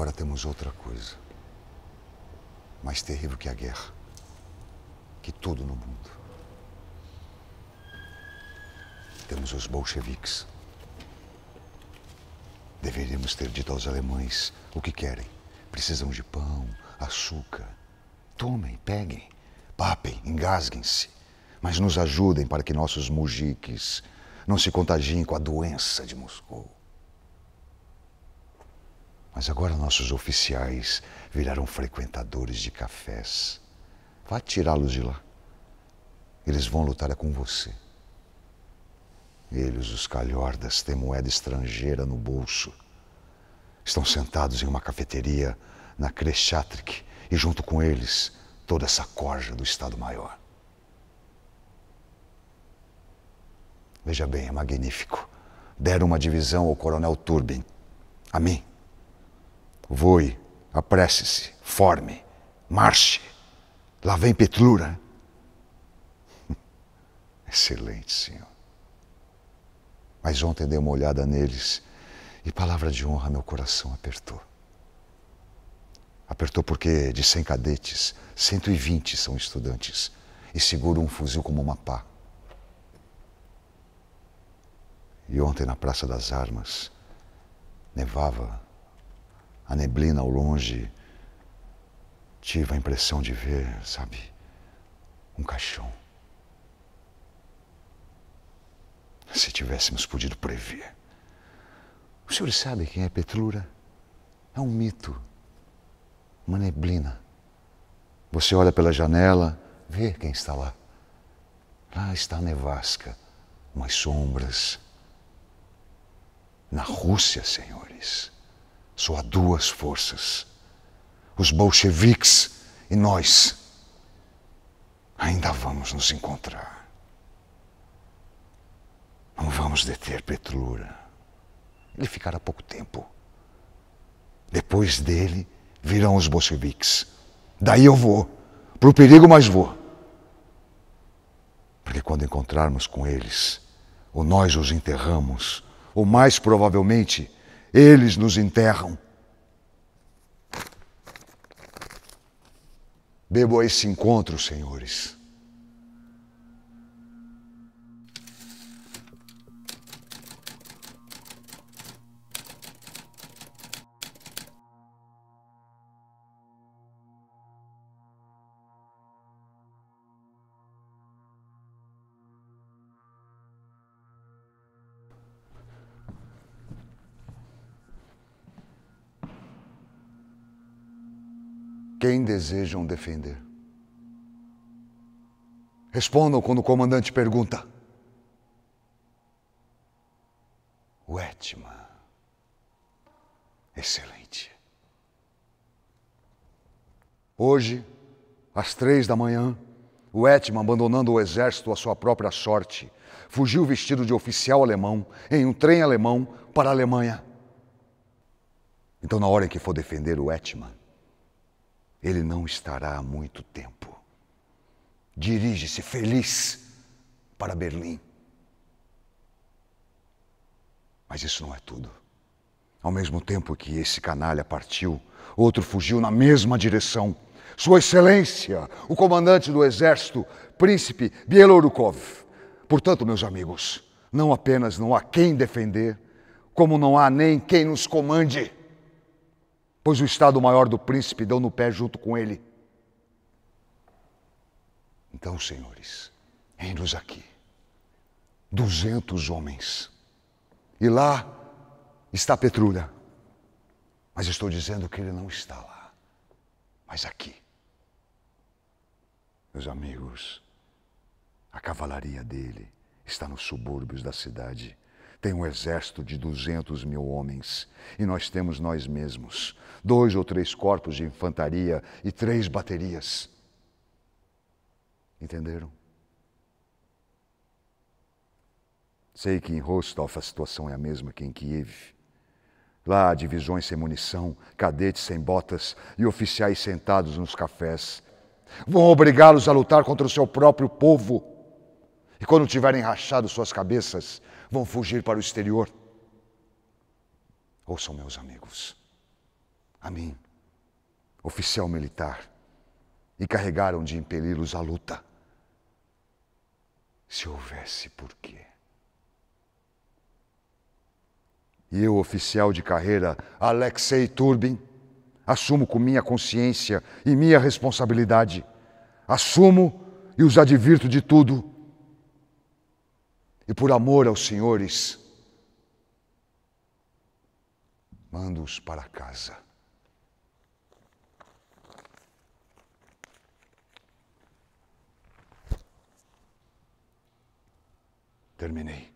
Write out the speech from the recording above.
agora temos outra coisa. Mais terrível que a guerra. Que tudo no mundo. Temos os bolcheviques. Deveríamos ter dito aos alemães o que querem. Precisam de pão, açúcar. Tomem, peguem, papem, engasguem-se. Mas nos ajudem para que nossos mujiques não se contagiem com a doença de Moscou. Mas agora nossos oficiais viraram frequentadores de cafés. Vá tirá-los de lá. Eles vão lutar com você. Eles, os calhordas, têm moeda estrangeira no bolso. Estão sentados em uma cafeteria na Kreshatrik e junto com eles toda essa corja do Estado-Maior. Veja bem, é magnífico. Deram uma divisão ao coronel Turbin, a mim, Voe, apresse-se, forme, marche. Lá vem Petlura. Excelente, Senhor. Mas ontem dei uma olhada neles e, palavra de honra, meu coração apertou. Apertou porque de 100 cadetes, 120 são estudantes e seguram um fuzil como uma pá. E ontem na Praça das Armas nevava a neblina ao longe, tive a impressão de ver, sabe, um caixão. Se tivéssemos podido prever. O senhor sabe quem é Petrura? É um mito, uma neblina. Você olha pela janela, vê quem está lá. Lá está a nevasca, umas sombras. Na Rússia, senhores só há duas forças: os bolcheviques e nós. Ainda vamos nos encontrar. Não vamos deter Petrura. Ele ficará pouco tempo. Depois dele virão os bolcheviques. Daí eu vou. Para o perigo, mas vou. Porque quando encontrarmos com eles, ou nós os enterramos, ou mais provavelmente, eles nos enterram. Bebo a esse encontro, senhores. quem desejam defender. Respondam quando o comandante pergunta. O Etman. Excelente. Hoje, às três da manhã, o Etman, abandonando o exército à sua própria sorte, fugiu vestido de oficial alemão em um trem alemão para a Alemanha. Então, na hora que for defender o Etman, ele não estará há muito tempo. Dirige-se feliz para Berlim. Mas isso não é tudo. Ao mesmo tempo que esse canalha partiu, outro fugiu na mesma direção. Sua Excelência, o comandante do exército, príncipe Bielorukov. Portanto, meus amigos, não apenas não há quem defender, como não há nem quem nos comande pois o estado maior do príncipe deu no pé junto com ele. Então, senhores, eis nos aqui, duzentos homens, e lá está Petrulha. Mas estou dizendo que ele não está lá, mas aqui. Meus amigos, a cavalaria dele está nos subúrbios da cidade tem um exército de 200 mil homens e nós temos nós mesmos dois ou três corpos de infantaria e três baterias. Entenderam? Sei que em Rostov a situação é a mesma que em Kiev. Lá há divisões sem munição, cadetes sem botas e oficiais sentados nos cafés. Vão obrigá-los a lutar contra o seu próprio povo. E quando tiverem rachado suas cabeças, vão fugir para o exterior. Ouçam, meus amigos, a mim, oficial militar, e carregaram de impeli-los à luta. Se houvesse porquê. E eu, oficial de carreira, Alexei Turbin, assumo com minha consciência e minha responsabilidade. Assumo e os advirto de tudo e por amor aos senhores, mando-os para casa. Terminei.